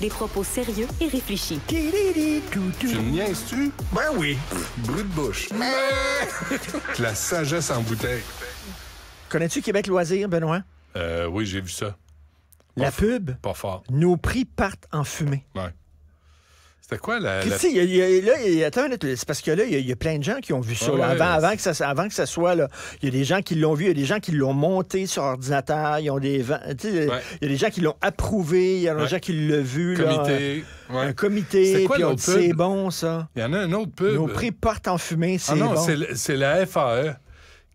Des propos sérieux et réfléchis. Tu me niaises-tu? Ben oui. Brut de bouche. La sagesse en bouteille. Connais-tu Québec Loisirs, Benoît? Euh, oui, j'ai vu ça. La pub. Pas fort. Nos prix partent en fumée. Ouais. C'est quoi la. c'est parce que là, il y, a plein de gens qui ont vu ça. Ah avant, que ça, avant que ça soit. Il y a des gens qui l'ont vu, il y a des gens qui l'ont monté sur ordinateur, Il y a des gens qui l'ont approuvé, il y a des gens qui l'ont vu. Comité. un, comité. comité. Quoi, puis c'est bon, ça. Il y en a un autre pub. Nos prix en fumée, ah c'est ah non, C'est la FAE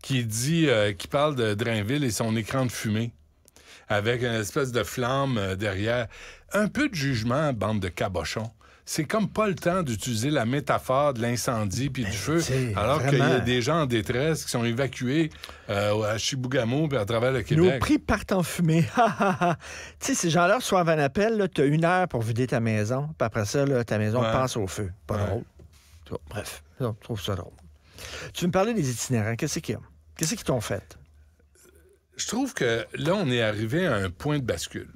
qui dit, euh, qui parle de Drainville et son écran de fumée avec une espèce de flamme euh, derrière. Un peu de jugement, bande de cabochons c'est comme pas le temps d'utiliser la métaphore de l'incendie puis du ben, feu, alors qu'il y a des gens en détresse qui sont évacués euh, à Chibougamau puis à travers le Québec. Nos prix partent en fumée. tu sais, ces gens-là reçoivent un appel, tu as une heure pour vider ta maison, puis après ça, ta maison passe au feu. Pas drôle. bref, je trouve ça drôle. Tu me parlais des itinéraires. Qu'est-ce qu'ils Qu'est-ce qu'ils t'ont fait? Je trouve que là, on est arrivé à un point de bascule.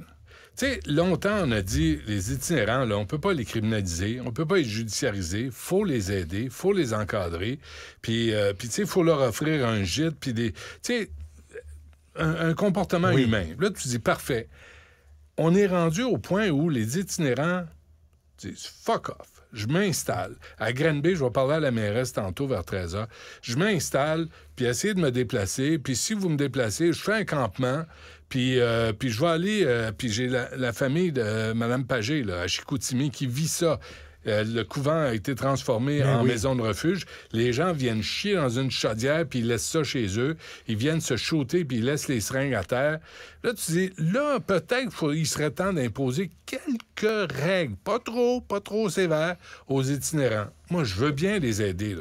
Tu sais, longtemps, on a dit, les itinérants, là, on peut pas les criminaliser, on ne peut pas les judiciariser, faut les aider, faut les encadrer, puis, euh, faut leur offrir un gîte, puis des... Tu sais, un, comportement humain. Là, tu dis, parfait. On est rendu au point où les itinérants fuck off. Je m'installe. À Granby, je vais parler à la mairesse tantôt vers 13h. Je m'installe, puis essayer de me déplacer. Puis si vous me déplacez, je fais un campement. Puis, euh, puis je vais aller... Euh, puis j'ai la, famille de euh, Mme Pagé, là, à Chicoutimi, qui vit ça. Euh, le couvent a été transformé ben en maison de refuge. Les gens viennent chier dans une chaudière, puis ils laissent ça chez eux. Ils viennent se shooter, puis ils laissent les seringues à terre. Là, tu dis, là, peut-être il serait temps d'imposer quelques règles, pas trop, pas trop sévères, aux itinérants. Moi, je veux bien les aider,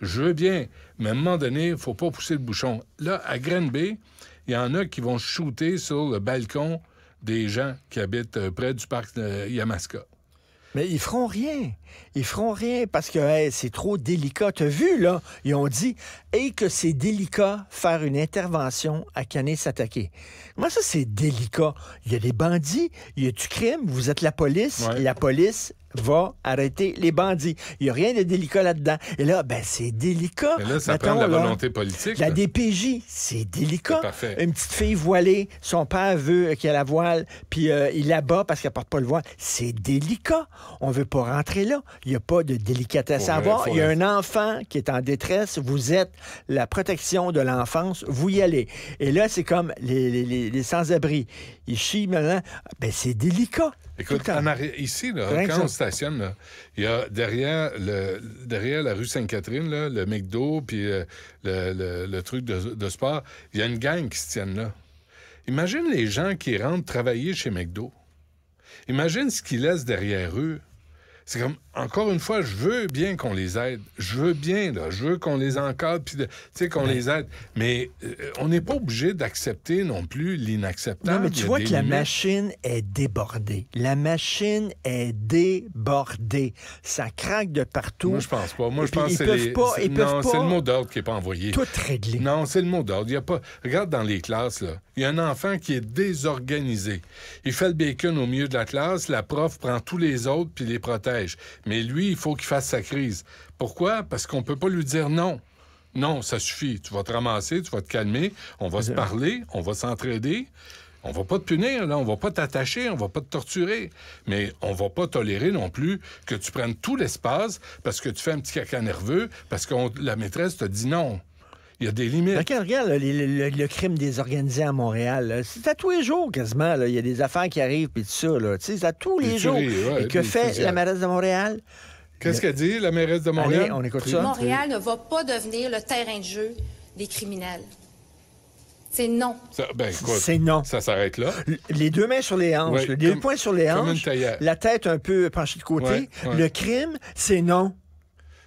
Je veux bien, mais à un moment donné, il faut pas pousser le bouchon. Là, à Green il y en a qui vont shooter sur le balcon des gens qui habitent euh, près du parc Yamaska. Mais ils feront rien. Ils feront rien parce que c'est trop délicat. Tu vu, là, ils ont dit et que c'est délicat faire une intervention à Canet s'attaquer. Moi ça, c'est délicat? Il y a des bandits, il y a du crime, vous êtes la police, la police va arrêter les bandits. Il n'y a rien de délicat là-dedans. Et là, ben, c'est délicat. Mais là, ça prend la volonté politique. La DPJ, c'est délicat. Une petite fille voilée, son père veut euh, qu'elle la voile, puis euh, il la bat parce qu'elle porte pas le voile. C'est délicat. On veut pas rentrer là. Il n'y a pas de délicatesse à avoir. Il y a un enfant qui est en détresse. Vous êtes la protection de l'enfance. Vous y allez. Et là, c'est comme les, sans-abri. Ils chient maintenant. Ben, c'est délicat. Écoute, ici, il y a derrière, la rue Sainte-Catherine, le McDo, puis euh, le, truc de, sport, il y a une gang qui se tienne là. Imagine les gens qui rentrent travailler chez McDo. Imagine ce qu'ils laissent derrière eux. C'est comme, encore une fois, je veux bien qu'on les aide. Je veux bien, là. Je veux qu'on les encadre, puis, tu sais, qu'on les aide. Mais euh, on n'est pas obligé d'accepter non plus l'inacceptable. Non, mais tu vois que la machine est débordée. La machine est débordée. Ça craque de partout. Moi, je pense pas. Moi, je pense que c'est Pas, non, c'est le mot d'ordre qui n'est pas envoyé. Tout réglé. Non, c'est le mot d'ordre. Il y a pas... Regarde dans les classes, là. Il y a un enfant qui est désorganisé. Il fait le bacon au milieu de la classe, la prof prend tous les autres puis les protège. Mais lui, il faut qu'il fasse sa crise. Pourquoi? Parce qu'on ne peut pas lui dire non. Non, ça suffit. Tu vas te ramasser, tu vas te calmer, on va se parler, on va s'entraider. On va pas te punir, là, on va pas t'attacher, on va pas te torturer, mais on va pas tolérer non plus que tu prennes tout l'espace parce que tu fais un petit caca nerveux, parce que la maîtresse te dit non. Il y a des limites. regarde le, crime des crime à Montréal, c'est à tous les jours quasiment. Il y a des affaires qui arrivent puis tout ça. C'est à tous les, jours. Et que fait la mairesse de Montréal? Qu'est-ce qu'elle dit, la mairesse de Montréal? Montréal ne va pas devenir le terrain de jeu des criminels. C'est non. Ben, c'est non. Ça s'arrête là. Les deux mains sur les hanches, les deux poings sur les hanches, la tête un peu penchée de côté. Le crime, c'est non.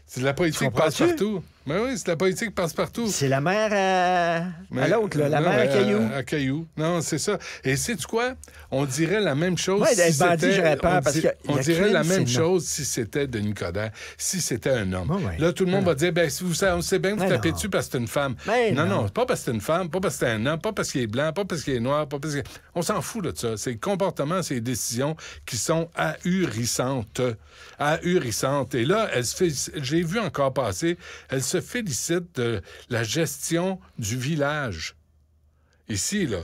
C'est de la politique passe-partout. Mais ben oui, c'est la politique passe-partout. C'est la mère à, à l'autre, la mère à euh, Caillou. À, Caillou. Non, c'est ça. Et sais-tu quoi? On dirait la même chose d'être si j'aurais peur parce que... on dirait la même chose si c'était Denis Coderre, si c'était un homme. Là, tout le monde va dire, ben, si vous, on sait bien que vous tapez dessus parce que c'est une femme. non, non, pas parce que c'est une femme, pas parce que c'est un homme, pas parce qu'il est blanc, pas parce qu'il est noir, pas parce qu'il On s'en fout de ça. C'est le comportement, c'est les décisions qui sont ahurissantes. Ahurissantes. Et là, j'ai vu encore passer... Elle se félicite de la gestion du village. Ici, là.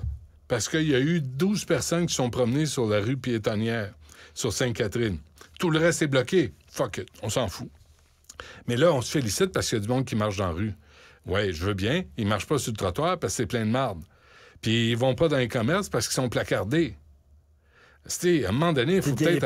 Parce qu'il y a eu 12 personnes qui sont promenées sur la rue piétonnière, sur Sainte-Catherine. Tout le reste est bloqué. Fuck it, on s'en fout. Mais là, on se félicite parce qu'il y a du monde qui marche dans la rue. ouais je veux bien. Ils ne marchent pas sur le trottoir parce que c'est plein de marde. Puis ils vont pas dans les commerces parce qu'ils sont placardés. C'était à un moment donné, il faut peut-être.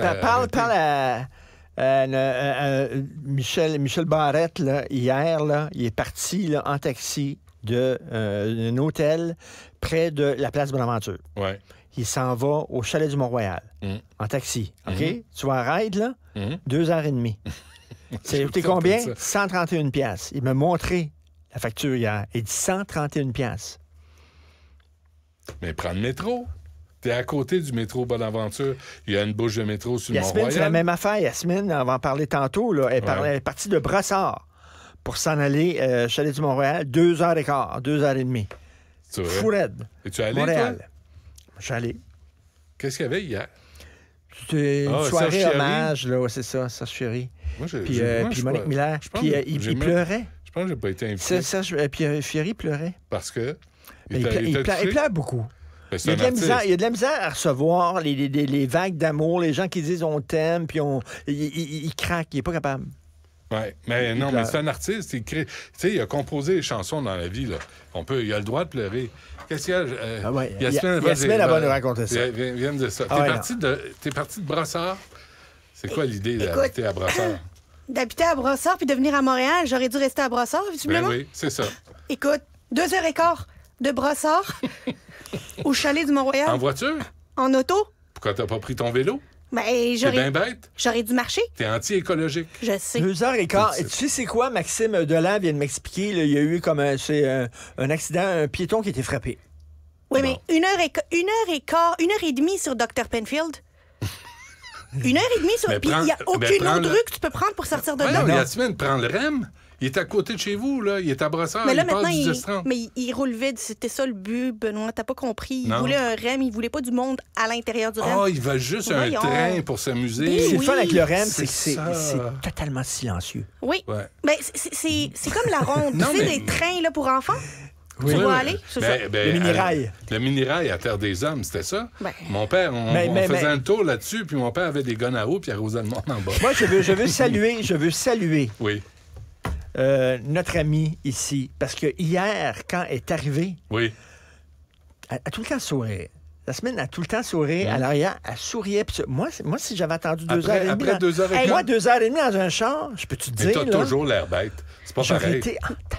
Euh, euh, euh, Michel, Michel Barrette, hier, il est parti en taxi d'un hôtel près de la place Bonaventure. Ouais. Il s'en va au chalet du Mont-Royal mmh. en taxi. Mmh. OK? Tu vas en raid, là, mmh. deux heures et demie. C'est combien? 131 pièces. Il m'a montré la facture hier. Il dit 131 pièces. Mais prends le métro. T'es à côté du métro Bonaventure. Il y a une bouche de métro sur le Mont-Royal. c'est la même affaire. Yasmine, on va en parler tantôt. Là. Elle, parlait, est partie de Brassard pour s'en aller euh, Chalet du Montréal, deux heures et quart, deux heures et demie. raide. Et tu es allé, Montréal. Toi? Je suis allé. Qu'est-ce qu'il y avait hier? C'était une ah, soirée hommage, là, c'est ça, ça chérie. puis, euh, puis Monique Miller, puis euh, il, pleurait. Je pense que je n'ai pas été invité. Serge, euh, puis Fierry pleurait. Parce que... Il, il, il pleure beaucoup. Ben, il y, a de la misère, à recevoir les, les, les vagues d'amour, les gens qui disent on t'aime, puis on, il, craque, il n'est pas capable. Oui, mais non, mais c'est un artiste, il crée. Tu sais, il a composé des chansons dans la vie, là. On peut, il a le droit de pleurer. Qu'est-ce qu'il y a? Euh, ah ouais, Yasmine, Yasmine va nous raconter ça. Viens, de ça. Ah t'es, parti de, t'es parti de Brossard. C'est quoi eh, l'idée d'habiter à Brossard? D'habiter à Brossard puis de venir à Montréal, j'aurais dû rester à Brossard, visiblement. Ben oui, c'est ça. Écoute, deux heures et quart de Brossard. Au chalet du Mont-Royal. En voiture? En auto? Pourquoi t'as pas pris ton vélo? Ben, j'aurais... bien bête. J'aurais dû marcher. T'es anti-écologique. Je sais. Deux heures et quart. tu sais, quoi, Maxime Delan vient de m'expliquer. il y a eu comme un, euh, un, accident, un piéton qui était frappé. Oui, mais une heure, et, une heure et quart, une heure et demie sur Dr. Penfield. une heure et demie sur. Puis il n'y a aucune autre rue que tu peux prendre pour sortir de là. la semaine, prends le REM. Il est à côté de chez vous, là. Il est à Brossard. Mais là, il maintenant, il... Mais il roule vide. C'était ça le but, Benoît. T'as pas compris. Il voulait un REM. Il voulait pas du monde à l'intérieur du ah, REM. Ah, il veut juste un train pour s'amuser. Ben c'est le fun avec le REM, c'est c'est totalement silencieux. Oui. Mais ben, c'est comme la ronde. tu sais, des trains là, pour enfants? Oui. Tu aller? Ben, le mini Le mini à Terre des Hommes, c'était ça. Mon père, on, faisait un tour là-dessus, puis mon père avait des gones à roue, puis arrosait le monde en bas. Moi, je veux, je veux saluer, je veux saluer oui. Euh, notre ami ici, parce que hier, quand est arrivé, oui. elle a tout le temps sourire. La semaine a tout le temps souri. Hein? à elle souriait. moi, moi, si j'avais attendu deux heures et demie. Après deux heures et moi, deux heures et demie dans un char, je peux te dire. Mais t'as toujours l'air bête. C'est pas pareil.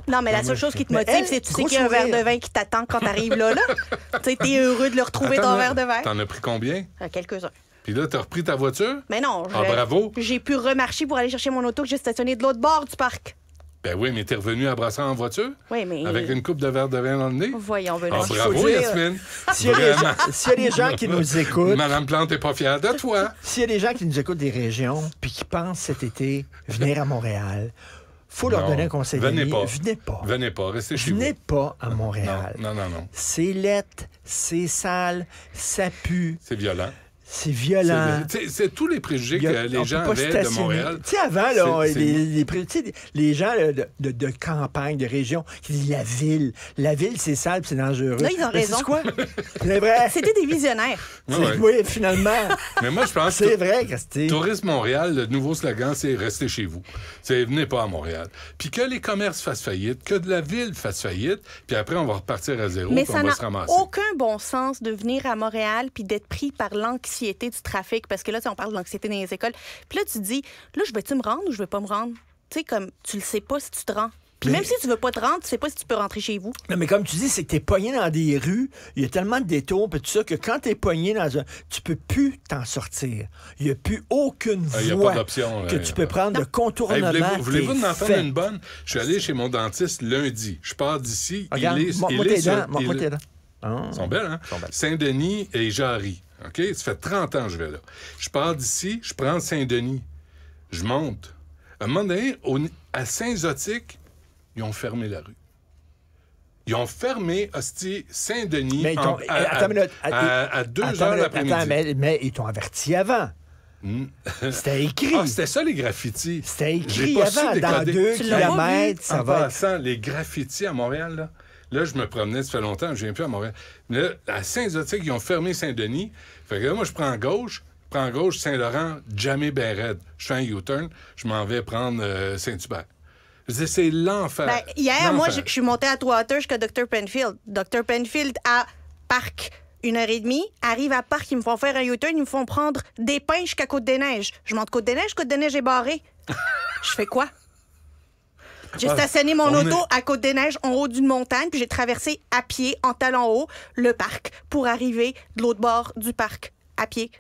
non, mais la ah, seule chose qui te motive, c'est tu sais qu'il y a un verre de vin qui t'attend quand t'arrives là. là. tu sais, t'es heureux de le retrouver ton verre de vin. T'en as pris combien? Euh, quelques-uns. Puis là, t'as repris ta voiture? Mais non. Ah, bravo. J'ai pu remarcher pour aller chercher mon auto que j'ai stationné de l'autre bord du parc. Ben oui, mais t'es revenu à Brassard en voiture? Oui, mais. Avec une coupe de verre de vin dans le nez? Voyons, Benoît. Ah, bravo, Yasmine. S'il y, a des gens qui nous écoutent. Madame Plante n'est pas fière de toi. S'il y a des gens qui nous écoutent des régions, puis qui pensent cet été venir à Montréal, faut leur donner un conseil. Venez pas. Venez pas. Venez pas. Restez chez venez pas à Montréal. Non, non, non. C'est laid, c'est sale, ça pue. C'est violent. C'est violent. C'est tous les préjugés que les gens avaient de Montréal. Tu sais, avant, les, gens de, campagne, de région, qui disent la ville. La ville, c'est sale c'est dangereux. Là, ils ont raison. quoi? C'était des visionnaires. Oui, finalement. Mais moi, je pense C'est vrai, Christy. Tourisme Montréal, le nouveau slogan, c'est restez chez vous. C'est venez pas à Montréal. Puis que les commerces fassent faillite, que de la ville fasse faillite, puis après, on va repartir à zéro, Mais ça n'a aucun bon sens de venir à Montréal puis d'être pris par l'anxiété l'anxiété du trafic, parce que là, on parle d'anxiété dans les écoles. Puis là, tu dis, là, je vais-tu me rendre ou je vais pas me rendre? Tu sais, comme, tu le sais pas si tu te rends. Puis même si tu veux pas te rendre, tu sais pas si tu peux rentrer chez vous. Non, mais comme tu dis, c'est que tu es pogné dans des rues, il y a tellement de détours, puis tout ça, que quand t'es pogné dans un. Tu peux plus t'en sortir. Il n'y a plus aucune euh, voie que euh, tu peux prendre de contournement. Voulez-vous voulez vous une bonne? Je suis allé chez mon dentiste lundi. Je pars d'ici. Il est. Ah. Hein? sont belles, Saint-Denis et Jarry. OK? Ça fait 30 ans que je vais là. Je pars d'ici, je prends Saint-Denis. Je monte. À un moment donné, à Saint-Zotique, ils ont fermé la rue. Ils ont fermé Saint-Denis à, à, deux heures l'après-midi. Mais, mais, ils t'ont averti avant. Hmm. C'était écrit. Ah, c'était ça, les graffitis. C'était écrit avant, dans deux kilomètres. Ça va les graffitis à Montréal, là, Là, je me promenais, ça fait longtemps, je viens plus à Montréal. Là, à Saint-Zotique, ils ont fermé Saint-Denis. Fait que là, moi, je prends gauche, je prends gauche Saint-Laurent, jamais ben raide. Je fais un U-turn, je m'en vais prendre euh, Saint-Hubert. C'est l'enfer. Ben, hier, moi, je, suis monté à Trois-Hauteurs jusqu'à Dr. Penfield. Dr. Penfield à Parc une heure et demie, arrive à Parc, ils me font faire un U-turn, ils me font prendre des pinches jusqu'à Côte-des-Neiges. Je monte Côte-des-Neiges, Côte-des-Neiges est barré. je fais quoi? J'ai ah. stationné mon auto à Côte-des-Neiges, en haut d'une montagne, puis j'ai traversé à pied, en talons haut, le parc pour arriver de l'autre bord du parc, à pied.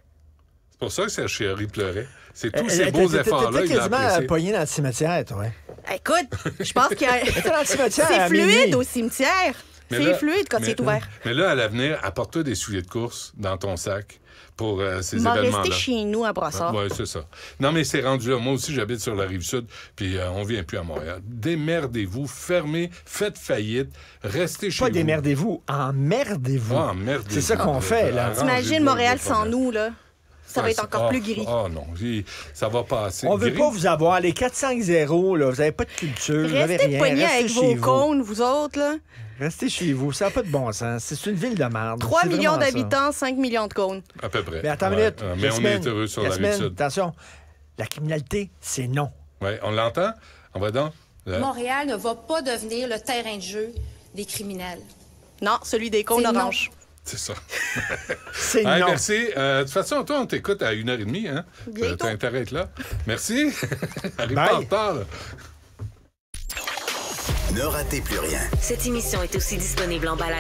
C'est pour ça que sa chérie pleurait. C'est tous euh, ces euh, beaux efforts-là. T'étais quasiment euh, poigné dans le cimetière, toi. Hein. Écoute, je pense que a... C'est fluide au cimetière. C'est fluide quand c'est ouvert. Mais là, à l'avenir, apporte-toi des souliers de course dans ton sac pour euh, ces événements-là. rester chez nous à Brassard. oui, c'est ça. Non, mais c'est rendu là. Moi aussi, j'habite sur la rive sud, puis on euh, on vient plus à Montréal. Démerdez-vous, fermez, faites faillite, restez chez vous. Pas démerdez-vous, emmerdez-vous. emmerdez-vous. C'est ça qu'on fait, là. T'imagines Montréal sans nous, là. Ça va être encore plus gris. Oh non, ça va pas assez. On ne veut pas vous avoir. Les 4-5-0, là, vous n'avez pas de culture. Restez vous poignés avec vos cônes, vous. autres. Là. Restez chez vous, ça n'a pas de bon sens. C'est une ville de merde. 3 millions d'habitants, 5 millions de cônes. À peu près. Mais attends une minute. Euh, mais on est heureux sur la, Attention, la criminalité, c'est non. Oui, on l'entend. On va donc. Euh, Montréal ne va pas devenir le terrain de jeu des criminels. Non, celui des cônes oranges. C'est ça. C'est hey, Merci. Euh, de toute façon, toi, on t'écoute à une 1h30. Hein? Euh, être là. Merci. Arrive pas en retard. Ne ratez plus rien. Cette émission est aussi disponible en balade.